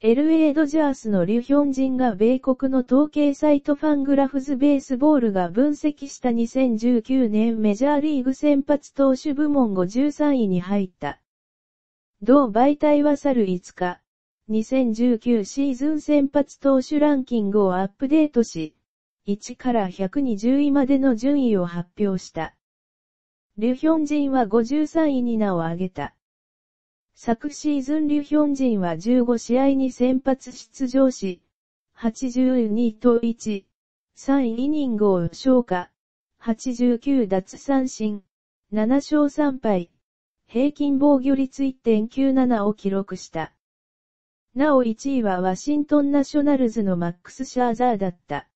LA ドジャースのリュヒョン人が米国の統計サイトファングラフズベースボールが分析した2019年メジャーリーグ先発投手部門53位に入った。同媒体は去る5日、2019シーズン先発投手ランキングをアップデートし、1から120位までの順位を発表した。リュヒョン人は53位に名を挙げた。昨シーズンリュヒョンジンは15試合に先発出場し、82と1、3イニングを消化、89奪三振、7勝3敗、平均防御率1.97を記録した。なお1位はワシントンナショナルズのマックス・シャーザーだった。